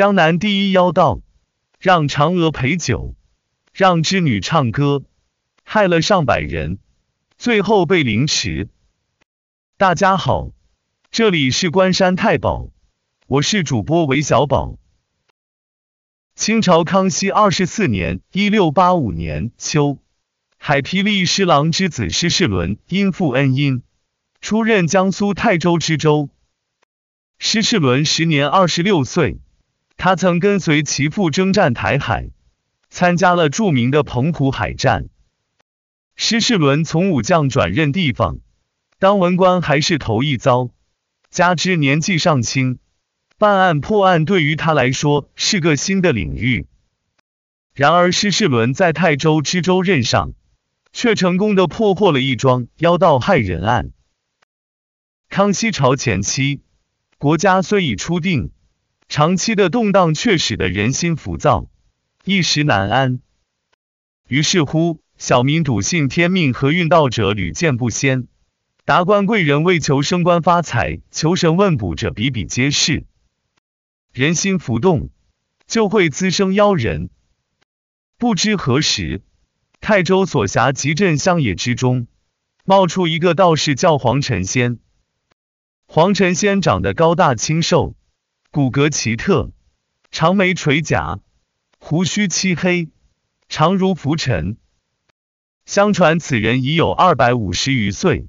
江南第一妖道，让嫦娥陪酒，让织女唱歌，害了上百人，最后被凌迟。大家好，这里是关山太保，我是主播韦小宝。清朝康熙二十四年（一六八五年）秋，海皮利师郎之子施世纶因父恩荫，出任江苏泰州知州。施世纶时年二十六岁。他曾跟随其父征战台海，参加了著名的澎湖海战。施世伦从武将转任地方当文官还是头一遭，加之年纪尚轻，办案破案对于他来说是个新的领域。然而，施世伦在泰州知州任上，却成功的破获了一桩妖道害人案。康熙朝前期，国家虽已初定。长期的动荡却使得人心浮躁，一时难安。于是乎，小民笃信天命和运道者屡见不鲜，达官贵人为求升官发财、求神问卜者比比皆是。人心浮动，就会滋生妖人。不知何时，泰州所辖集镇乡野之中，冒出一个道士叫黄尘仙。黄尘仙长得高大清瘦。骨骼奇特，长眉垂甲，胡须漆黑，长如浮尘。相传此人已有二百五十余岁，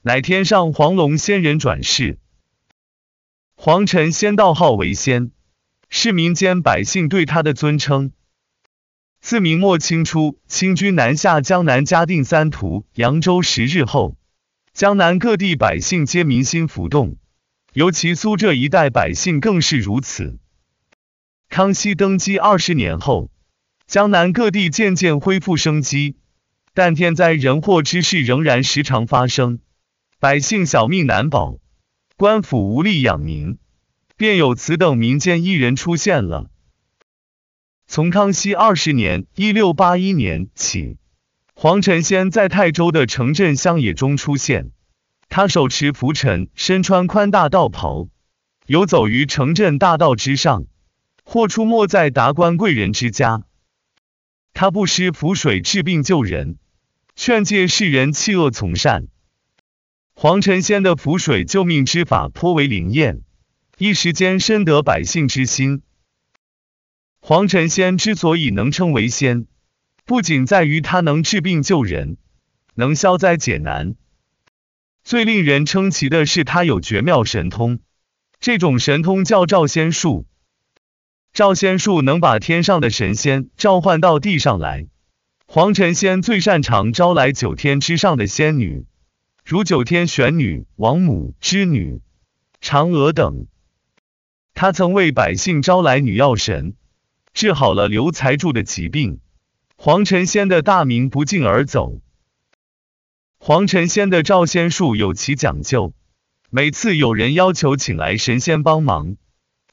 乃天上黄龙仙人转世。黄尘仙道号为仙，是民间百姓对他的尊称。自明末清初，清军南下江南，嘉定三屠、扬州十日后，江南各地百姓皆民心浮动。尤其苏浙一带百姓更是如此。康熙登基二十年后，江南各地渐渐恢复生机，但天灾人祸之事仍然时常发生，百姓小命难保，官府无力养民，便有此等民间艺人出现了。从康熙二十年（一六八一年）起，黄尘仙在泰州的城镇乡野中出现。他手持拂尘，身穿宽大道袍，游走于城镇大道之上，或出没在达官贵人之家。他不施符水治病救人，劝诫世人弃恶从善。黄尘仙的符水救命之法颇为灵验，一时间深得百姓之心。黄尘仙之所以能称为仙，不仅在于他能治病救人，能消灾解难。最令人称奇的是，他有绝妙神通。这种神通叫召仙术，召仙术能把天上的神仙召唤到地上来。黄尘仙最擅长招来九天之上的仙女，如九天玄女、王母、织女、嫦娥等。他曾为百姓招来女药神，治好了刘财柱的疾病。黄尘仙的大名不胫而走。黄尘仙的召仙术有其讲究，每次有人要求请来神仙帮忙，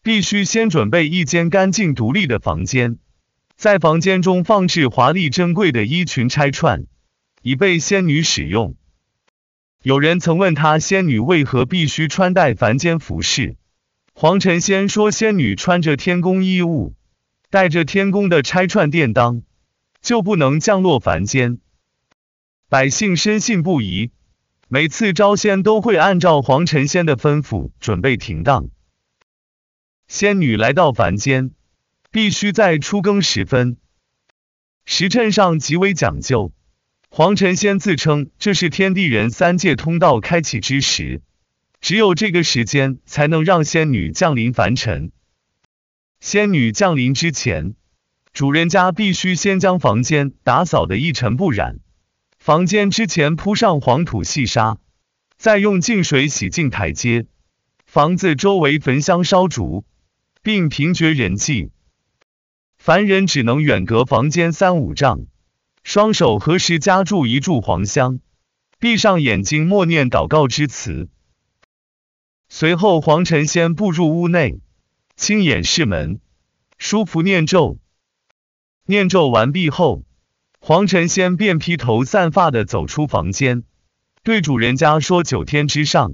必须先准备一间干净独立的房间，在房间中放置华丽珍贵的衣裙钗串，以备仙女使用。有人曾问他，仙女为何必须穿戴凡间服饰？黄尘仙说，仙女穿着天宫衣物，带着天宫的钗串殿当，就不能降落凡间。百姓深信不疑，每次招仙都会按照黄尘仙的吩咐准备停当。仙女来到凡间，必须在初更时分，时辰上极为讲究。黄尘仙自称这是天地人三界通道开启之时，只有这个时间才能让仙女降临凡尘。仙女降临之前，主人家必须先将房间打扫的一尘不染。房间之前铺上黄土细沙，再用净水洗净台阶。房子周围焚香烧烛，并平绝人迹。凡人只能远隔房间三五丈，双手合十夹住一柱黄香，闭上眼睛默念祷告之词。随后黄尘仙步入屋内，轻掩室门，舒服念咒。念咒完毕后。黄尘仙便披头散发的走出房间，对主人家说：“九天之上，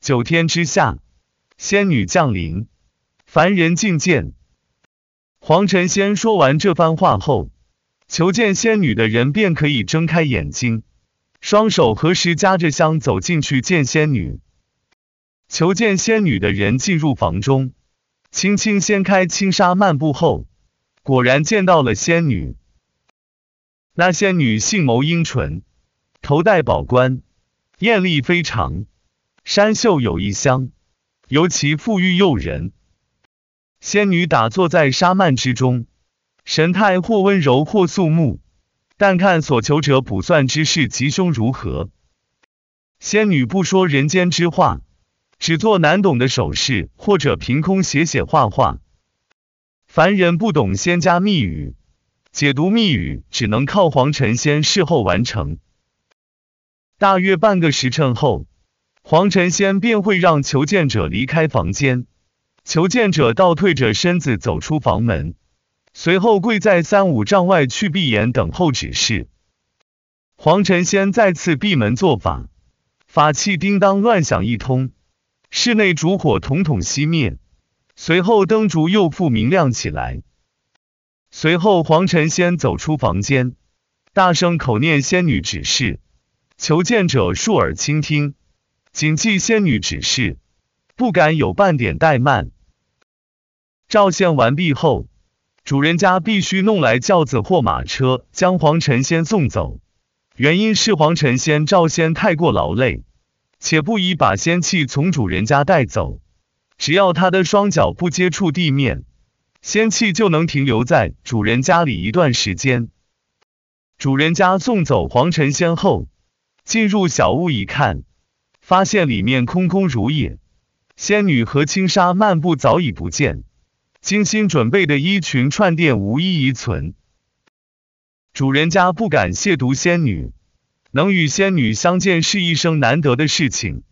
九天之下，仙女降临，凡人觐见。”黄尘仙说完这番话后，求见仙女的人便可以睁开眼睛，双手合十，夹着香走进去见仙女。求见仙女的人进入房中，轻轻掀开轻纱幔布后，果然见到了仙女。那仙女性眸阴纯，头戴宝冠，艳丽非常，山秀有异香，尤其馥郁诱人。仙女打坐在沙幔之中，神态或温柔或肃穆，但看所求者卜算之事吉凶如何。仙女不说人间之话，只做难懂的手势，或者凭空写写画画，凡人不懂仙家密语。解读密语只能靠黄尘仙事后完成。大约半个时辰后，黄尘仙便会让求见者离开房间。求见者倒退着身子走出房门，随后跪在三五丈外去闭眼等候指示。黄尘仙再次闭门做法，法器叮当乱响一通，室内烛火统统熄灭，随后灯烛又复明亮起来。随后，黄尘仙走出房间，大声口念仙女指示，求见者竖耳倾听，谨记仙女指示，不敢有半点怠慢。照相完毕后，主人家必须弄来轿子或马车，将黄尘仙送走。原因是黄尘仙照仙太过劳累，且不宜把仙气从主人家带走。只要他的双脚不接触地面。仙气就能停留在主人家里一段时间。主人家送走黄尘仙后，进入小屋一看，发现里面空空如也，仙女和青纱漫步早已不见，精心准备的衣裙串店无一遗存。主人家不敢亵渎仙女，能与仙女相见是一生难得的事情，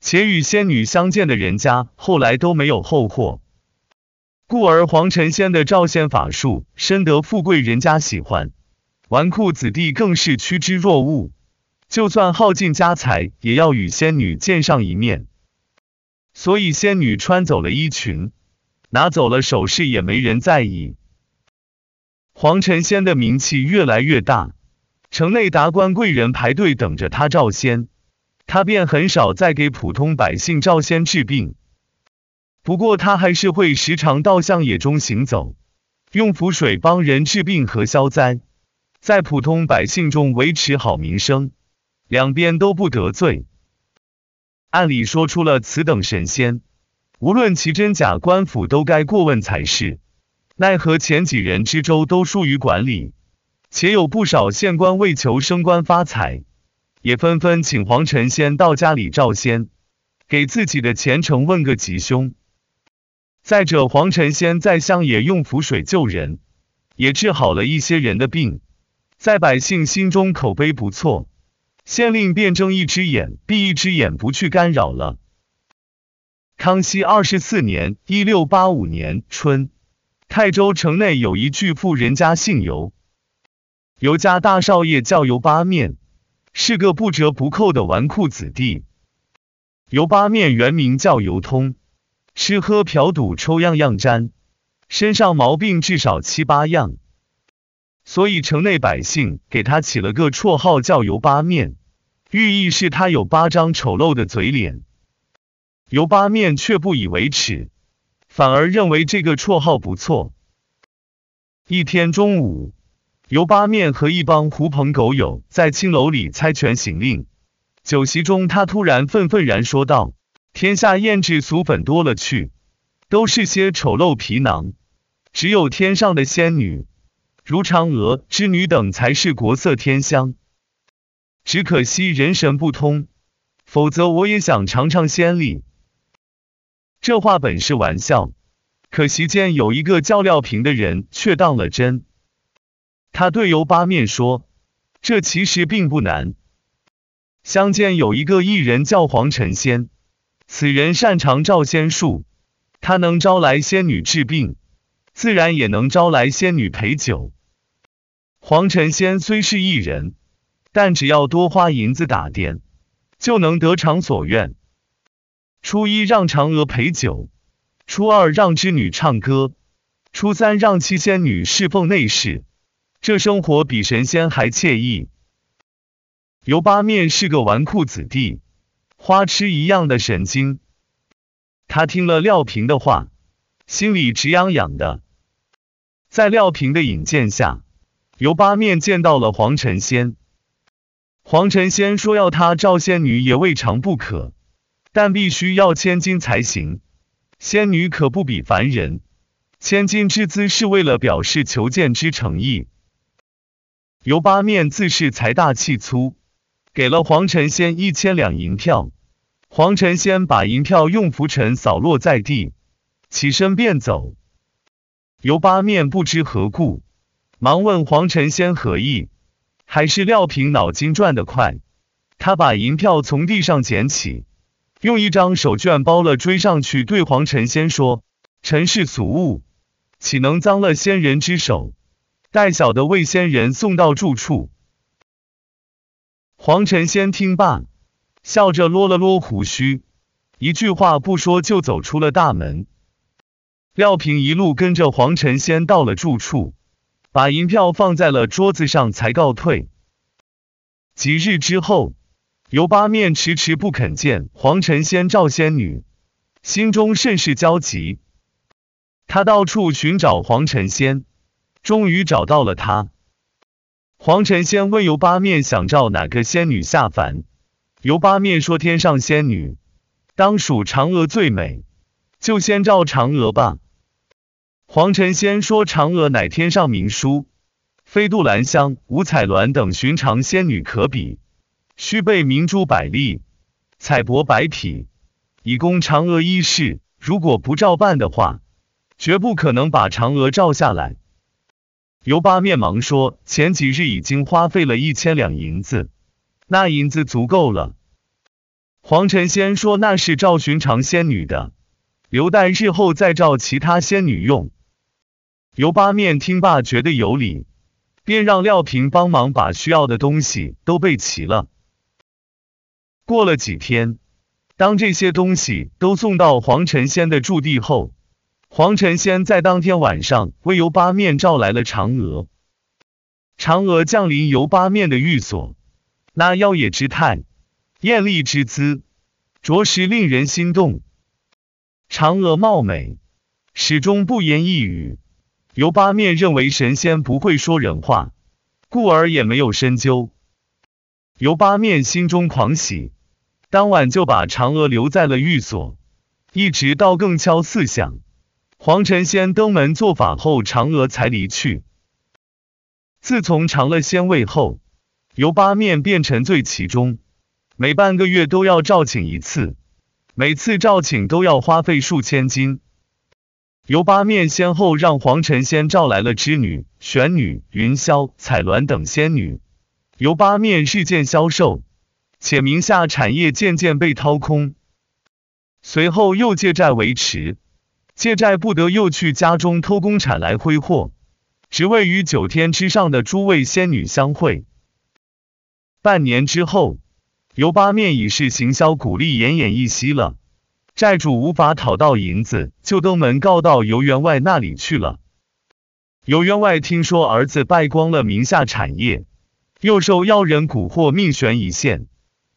且与仙女相见的人家后来都没有后祸。故而黄尘仙的召仙法术深得富贵人家喜欢，纨绔子弟更是趋之若鹜，就算耗尽家财也要与仙女见上一面。所以仙女穿走了衣裙，拿走了首饰也没人在意。黄尘仙的名气越来越大，城内达官贵人排队等着他召仙，他便很少再给普通百姓召仙治病。不过他还是会时常到乡野中行走，用符水帮人治病和消灾，在普通百姓中维持好名声，两边都不得罪。按理说出了此等神仙，无论其真假，官府都该过问才是。奈何前几人知州都疏于管理，且有不少县官为求升官发财，也纷纷请黄尘仙到家里照仙，给自己的前程问个吉凶。再者，黄尘仙在乡野用符水救人，也治好了一些人的病，在百姓心中口碑不错，县令便睁一只眼闭一只眼，不去干扰了。康熙二十四年（一六八五年）春，泰州城内有一巨富人家姓尤，尤家大少爷叫尤八面，是个不折不扣的纨绔子弟。尤八面原名叫尤通。吃喝嫖赌抽样样沾，身上毛病至少七八样，所以城内百姓给他起了个绰号叫“油八面”，寓意是他有八张丑陋的嘴脸。油八面却不以为耻，反而认为这个绰号不错。一天中午，油八面和一帮狐朋狗友在青楼里猜拳行令，酒席中他突然愤愤然说道。天下艳质俗粉多了去，都是些丑陋皮囊，只有天上的仙女，如嫦娥、织女等才是国色天香。只可惜人神不通，否则我也想尝尝仙力。这话本是玩笑，可席间有一个叫廖平的人却当了真。他对尤八面说：“这其实并不难，乡间有一个艺人叫黄尘仙。”此人擅长照仙术，他能招来仙女治病，自然也能招来仙女陪酒。黄尘仙虽是一人，但只要多花银子打点，就能得偿所愿。初一让嫦娥陪酒，初二让织女唱歌，初三让七仙女侍奉内侍，这生活比神仙还惬意。尤八面是个纨绔子弟。花痴一样的神经，他听了廖平的话，心里直痒痒的。在廖平的引荐下，尤八面见到了黄晨仙。黄晨仙说要他照仙女也未尝不可，但必须要千金才行。仙女可不比凡人，千金之资是为了表示求见之诚意。尤八面自是财大气粗。给了黄尘仙一千两银票，黄尘仙把银票用拂尘扫落在地，起身便走。尤八面不知何故，忙问黄尘仙何意，还是廖平脑筋转得快，他把银票从地上捡起，用一张手绢包了，追上去对黄尘仙说：“尘世俗物，岂能脏了仙人之手？待小的为仙人送到住处。”黄尘仙听罢，笑着撸了撸胡须，一句话不说就走出了大门。廖平一路跟着黄尘仙到了住处，把银票放在了桌子上，才告退。几日之后，尤八面迟迟不肯见黄尘仙，赵仙女心中甚是焦急，他到处寻找黄尘仙，终于找到了他。黄尘仙问游八面想召哪个仙女下凡？游八面说天上仙女当属嫦娥最美，就先召嫦娥吧。黄尘仙说嫦娥乃天上明珠，飞杜兰香、五彩鸾等寻常仙女可比，须备明珠百粒，彩帛百匹，以供嫦娥衣饰。如果不照办的话，绝不可能把嫦娥召下来。尤八面忙说：“前几日已经花费了一千两银子，那银子足够了。”黄尘仙说：“那是赵寻常仙女的，留待日后再召其他仙女用。”尤八面听罢觉得有理，便让廖平帮忙把需要的东西都备齐了。过了几天，当这些东西都送到黄尘仙的驻地后，黄神仙在当天晚上为尤八面召来了嫦娥，嫦娥降临尤八面的寓所，那妖冶之态，艳丽之姿，着实令人心动。嫦娥貌美，始终不言一语。尤八面认为神仙不会说人话，故而也没有深究。尤八面心中狂喜，当晚就把嫦娥留在了寓所，一直到更敲四响。黄尘仙登门做法后，嫦娥才离去。自从尝了仙味后，由八面便沉醉其中，每半个月都要召请一次，每次召请都要花费数千金。由八面先后让黄尘仙召来了织女、玄女、云霄、彩鸾等仙女。由八面日渐消瘦，且名下产业渐渐被掏空，随后又借债维持。借债不得，又去家中偷公产来挥霍，只为与九天之上的诸位仙女相会。半年之后，尤八面已是行销骨力，奄奄一息了。债主无法讨到银子，就登门告到尤员外那里去了。尤员外听说儿子败光了名下产业，又受妖人蛊惑，命悬一线，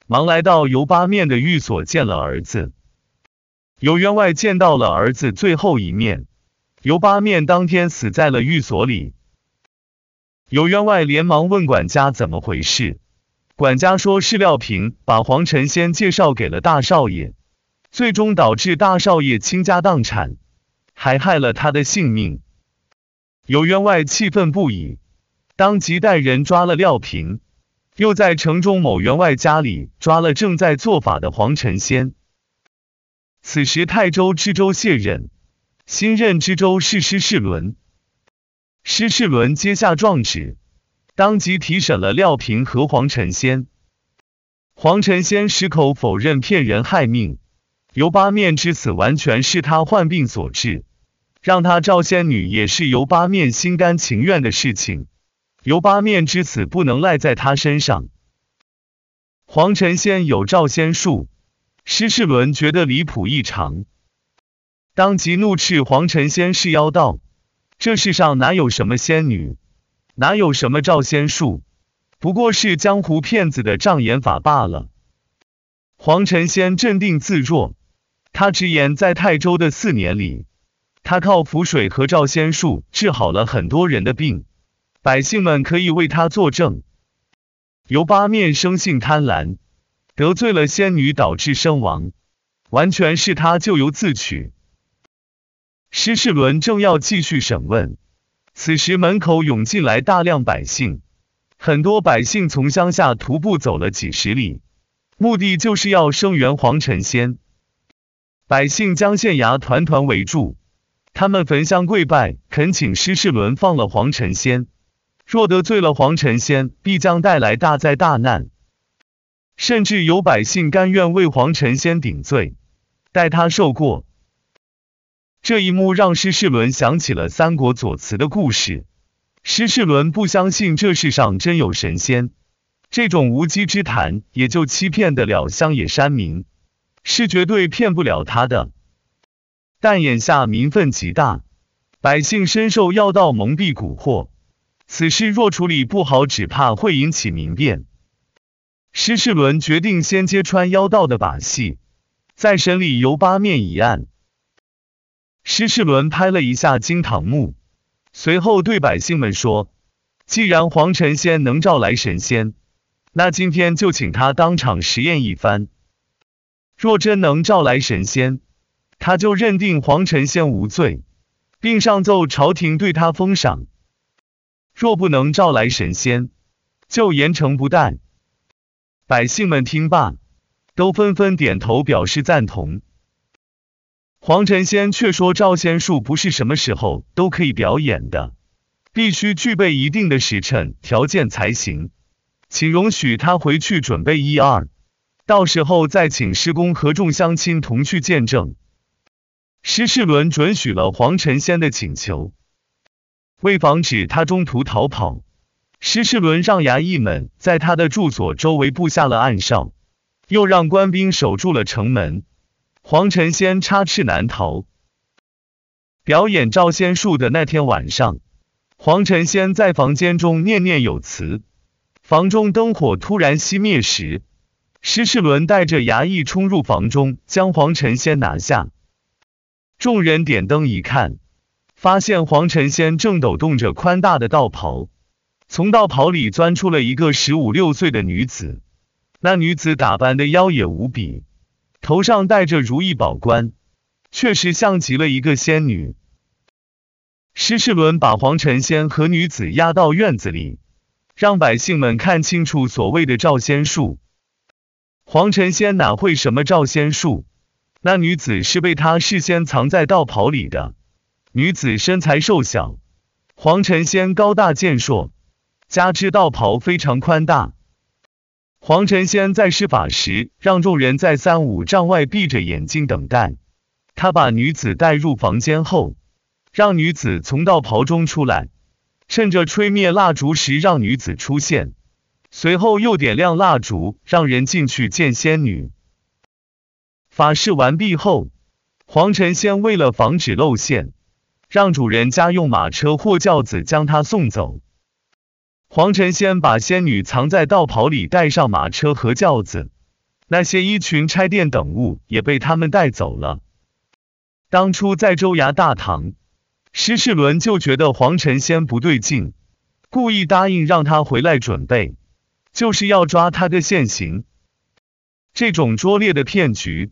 忙来到尤八面的寓所见了儿子。尤员外见到了儿子最后一面，由八面当天死在了寓所里。尤员外连忙问管家怎么回事，管家说是廖平把黄尘仙介绍给了大少爷，最终导致大少爷倾家荡产，还害了他的性命。尤员外气愤不已，当即带人抓了廖平，又在城中某员外家里抓了正在做法的黄尘仙。此时，泰州知州卸任，新任知州是施世纶。施世纶接下状纸，当即提审了廖平和黄晨仙。黄晨仙矢口否认骗人害命，尤八面之死完全是他患病所致，让他赵仙女也是尤八面心甘情愿的事情。尤八面之死不能赖在他身上。黄晨仙有赵仙术。施世纶觉得离谱异常，当即怒斥黄尘仙是妖道。这世上哪有什么仙女，哪有什么照仙术，不过是江湖骗子的障眼法罢了。黄尘仙镇定自若，他直言在泰州的四年里，他靠符水和照仙术治好了很多人的病，百姓们可以为他作证。尤八面生性贪婪。得罪了仙女，导致身亡，完全是他咎由自取。施世伦正要继续审问，此时门口涌进来大量百姓，很多百姓从乡下徒步走了几十里，目的就是要声援黄尘仙。百姓将县衙团团围住，他们焚香跪拜，恳请施世伦放了黄尘仙。若得罪了黄尘仙，必将带来大灾大难。甚至有百姓甘愿为皇臣仙顶罪，代他受过。这一幕让施世伦想起了三国左慈的故事。施世伦不相信这世上真有神仙，这种无稽之谈也就欺骗得了乡野山民，是绝对骗不了他的。但眼下民愤极大，百姓深受妖道蒙蔽蛊惑，此事若处理不好，只怕会引起民变。施世纶决定先揭穿妖道的把戏，再审理尤八面一案。施世纶拍了一下金堂木，随后对百姓们说：“既然黄尘仙能召来神仙，那今天就请他当场实验一番。若真能召来神仙，他就认定黄尘仙无罪，并上奏朝廷对他封赏；若不能召来神仙，就严惩不贷。”百姓们听罢，都纷纷点头表示赞同。黄晨仙却说：“照仙术不是什么时候都可以表演的，必须具备一定的时辰条件才行，请容许他回去准备一二，到时候再请师公和众乡亲同去见证。”施世伦准许了黄晨仙的请求，为防止他中途逃跑。施世纶让衙役们在他的住所周围布下了暗哨，又让官兵守住了城门。黄承先插翅难逃。表演照仙术的那天晚上，黄承先在房间中念念有词。房中灯火突然熄灭时，施世纶带着衙役冲入房中，将黄承先拿下。众人点灯一看，发现黄承先正抖动着宽大的道袍。从道袍里钻出了一个十五六岁的女子，那女子打扮的妖冶无比，头上戴着如意宝冠，确实像极了一个仙女。施世伦把黄尘仙和女子押到院子里，让百姓们看清楚所谓的照仙术。黄尘仙哪会什么照仙术？那女子是被他事先藏在道袍里的。女子身材瘦小，黄尘仙高大健硕。加之道袍非常宽大，黄尘仙在施法时让众人在三五丈外闭着眼睛等待。他把女子带入房间后，让女子从道袍中出来，趁着吹灭蜡烛时让女子出现，随后又点亮蜡烛，让人进去见仙女。法事完毕后，黄尘仙为了防止露馅，让主人家用马车或轿子将她送走。黄尘仙把仙女藏在道袍里，带上马车和轿子，那些衣裙、钗垫等物也被他们带走了。当初在州衙大堂，施世伦就觉得黄尘仙不对劲，故意答应让他回来准备，就是要抓他个现行。这种拙劣的骗局，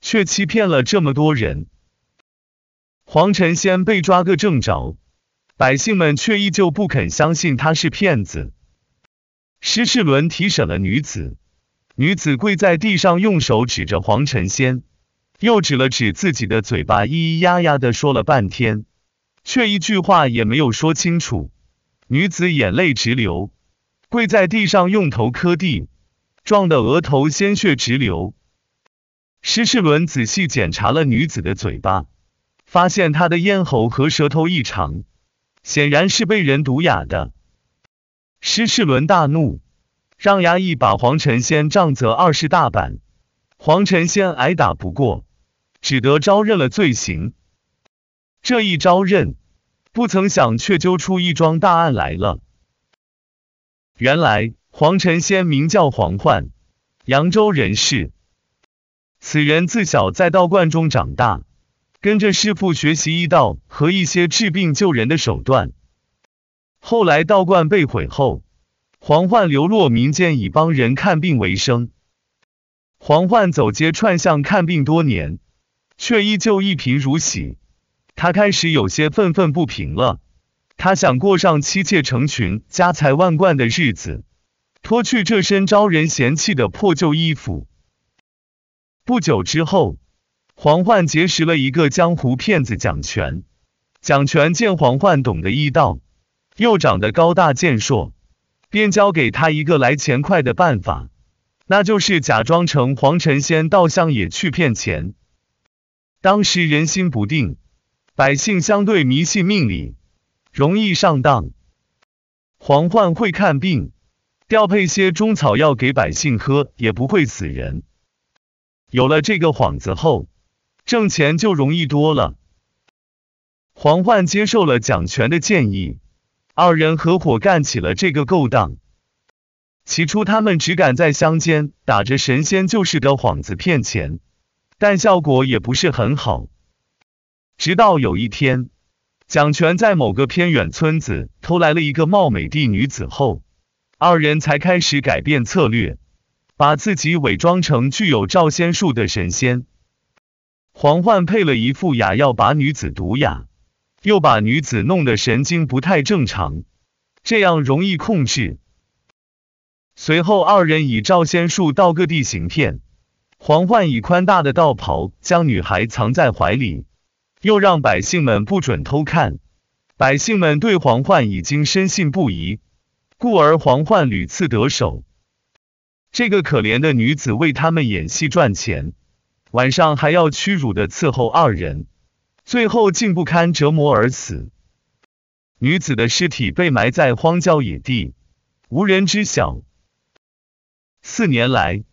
却欺骗了这么多人。黄尘仙被抓个正着。百姓们却依旧不肯相信他是骗子。施世伦提审了女子，女子跪在地上，用手指着黄承仙，又指了指自己的嘴巴，咿咿呀呀的说了半天，却一句话也没有说清楚。女子眼泪直流，跪在地上用头磕地，撞得额头鲜血直流。施世伦仔细检查了女子的嘴巴，发现她的咽喉和舌头异常。显然是被人毒哑的，施世伦大怒，让衙役把黄承仙杖责二十大板。黄承仙挨打不过，只得招认了罪行。这一招认，不曾想却揪出一桩大案来了。原来黄承仙名叫黄焕，扬州人士，此人自小在道观中长大。跟着师傅学习医道和一些治病救人的手段。后来道观被毁后，黄焕流落民间，以帮人看病为生。黄焕走街串巷看病多年，却依旧一贫如洗。他开始有些愤愤不平了。他想过上妻妾成群、家财万贯的日子，脱去这身招人嫌弃的破旧衣服。不久之后。黄焕结识了一个江湖骗子蒋全。蒋全见黄焕懂得医道，又长得高大健硕，便教给他一个来钱快的办法，那就是假装成黄尘仙到乡野去骗钱。当时人心不定，百姓相对迷信命理，容易上当。黄焕会看病，调配些中草药给百姓喝，也不会死人。有了这个幌子后，挣钱就容易多了。黄焕接受了蒋权的建议，二人合伙干起了这个勾当。起初，他们只敢在乡间打着神仙救世的幌子骗钱，但效果也不是很好。直到有一天，蒋权在某个偏远村子偷来了一个貌美的女子后，二人才开始改变策略，把自己伪装成具有照仙术的神仙。黄焕配了一副哑药，把女子毒哑，又把女子弄得神经不太正常，这样容易控制。随后二人以照仙术到各地行骗，黄焕以宽大的道袍将女孩藏在怀里，又让百姓们不准偷看。百姓们对黄焕已经深信不疑，故而黄焕屡次得手。这个可怜的女子为他们演戏赚钱。晚上还要屈辱的伺候二人，最后竟不堪折磨而死。女子的尸体被埋在荒郊野地，无人知晓。四年来，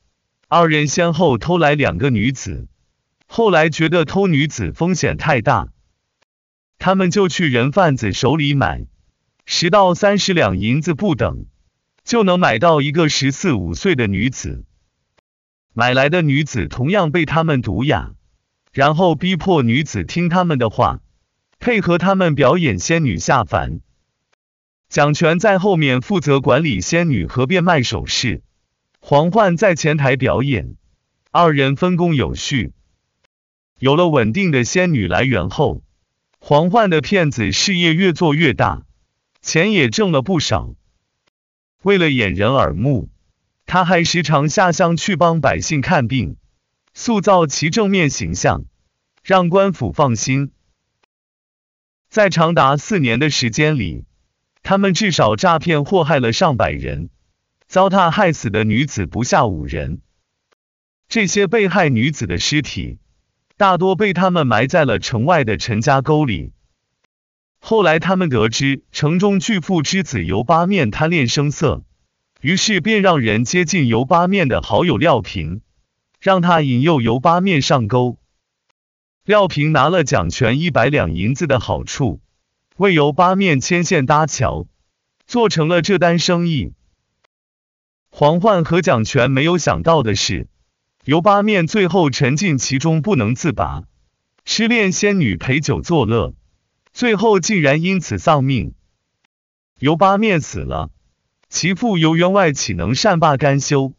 二人先后偷来两个女子，后来觉得偷女子风险太大，他们就去人贩子手里买，十到三十两银子不等，就能买到一个十四五岁的女子。买来的女子同样被他们毒哑，然后逼迫女子听他们的话，配合他们表演仙女下凡。蒋权在后面负责管理仙女和变卖首饰，黄焕在前台表演，二人分工有序。有了稳定的仙女来源后，黄焕的骗子事业越做越大，钱也挣了不少。为了掩人耳目。他还时常下乡去帮百姓看病，塑造其正面形象，让官府放心。在长达四年的时间里，他们至少诈骗祸害了上百人，糟蹋害死的女子不下五人。这些被害女子的尸体，大多被他们埋在了城外的陈家沟里。后来他们得知，城中巨富之子尤八面贪恋声色。于是便让人接近油八面的好友廖平，让他引诱油八面上钩。廖平拿了蒋权一百两银子的好处，为油八面牵线搭桥，做成了这单生意。黄焕和蒋权没有想到的是，油八面最后沉浸其中不能自拔，失恋仙女陪酒作乐，最后竟然因此丧命。油八面死了。其父游员外岂能善罢甘休？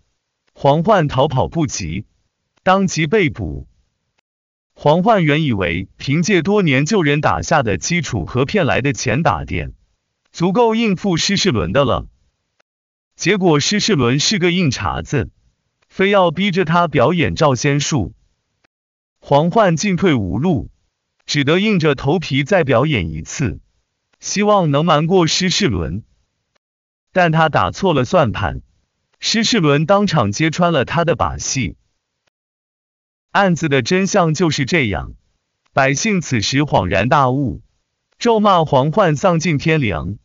黄焕逃跑不及，当即被捕。黄焕原以为凭借多年救人打下的基础和骗来的钱打点，足够应付施世伦的了。结果施世伦是个硬茬子，非要逼着他表演照仙术。黄焕进退无路，只得硬着头皮再表演一次，希望能瞒过施世伦。但他打错了算盘，施世伦当场揭穿了他的把戏。案子的真相就是这样。百姓此时恍然大悟，咒骂黄焕丧尽天良，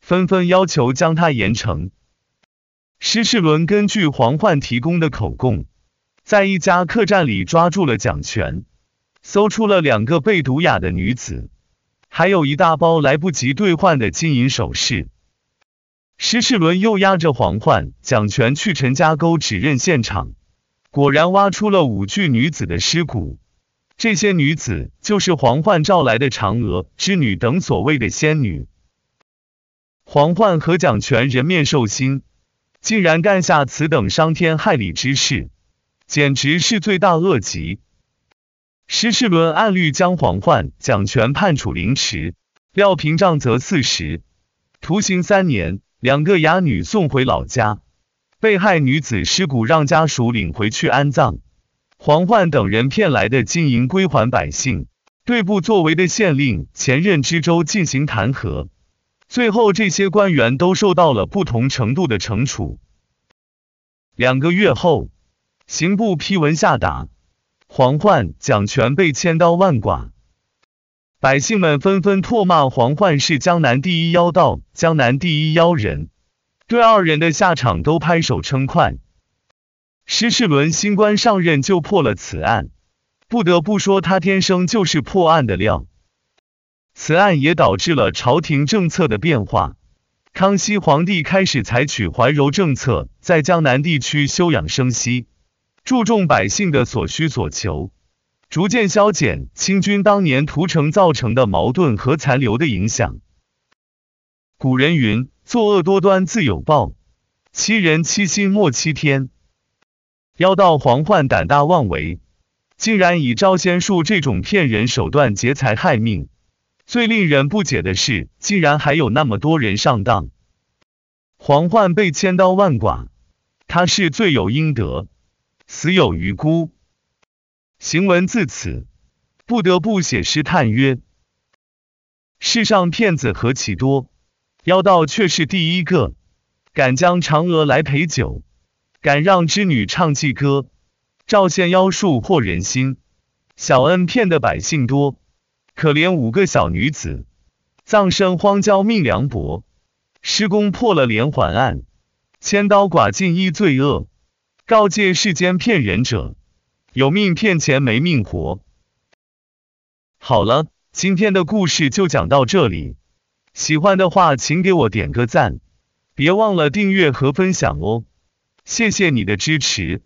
纷纷要求将他严惩。施世伦根据黄焕提供的口供，在一家客栈里抓住了蒋权，搜出了两个被毒哑的女子，还有一大包来不及兑换的金银首饰。石世伦又押着黄焕、蒋权去陈家沟指认现场，果然挖出了五具女子的尸骨。这些女子就是黄焕召来的嫦娥、织女等所谓的仙女。黄焕和蒋全人面兽心，竟然干下此等伤天害理之事，简直是罪大恶极。石世伦按律将黄焕、蒋全判处凌迟，廖平杖责四十，徒刑三年。两个哑女送回老家，被害女子尸骨让家属领回去安葬。黄焕等人骗来的金银归还百姓，对不作为的县令、前任知州进行弹劾，最后这些官员都受到了不同程度的惩处。两个月后，刑部批文下达，黄焕、蒋权被千刀万剐。百姓们纷纷唾骂黄焕是江南第一妖道，江南第一妖人，对二人的下场都拍手称快。施世伦新官上任就破了此案，不得不说他天生就是破案的料。此案也导致了朝廷政策的变化，康熙皇帝开始采取怀柔政策，在江南地区休养生息，注重百姓的所需所求。逐渐消减清军当年屠城造成的矛盾和残留的影响。古人云：“作恶多端自有报，欺人欺心莫欺天。”妖道黄焕胆大妄为，竟然以招仙术这种骗人手段劫财害命。最令人不解的是，竟然还有那么多人上当。黄焕被千刀万剐，他是罪有应得，死有余辜。行文自此，不得不写诗叹曰：世上骗子何其多，妖道却是第一个，敢将嫦娥来陪酒，敢让织女唱妓歌，照现妖术惑人心。小恩骗得百姓多，可怜五个小女子，葬身荒郊命凉薄。施公破了连环案，千刀剐尽一罪恶，告诫世间骗人者。有命骗钱，没命活。好了，今天的故事就讲到这里。喜欢的话，请给我点个赞，别忘了订阅和分享哦。谢谢你的支持。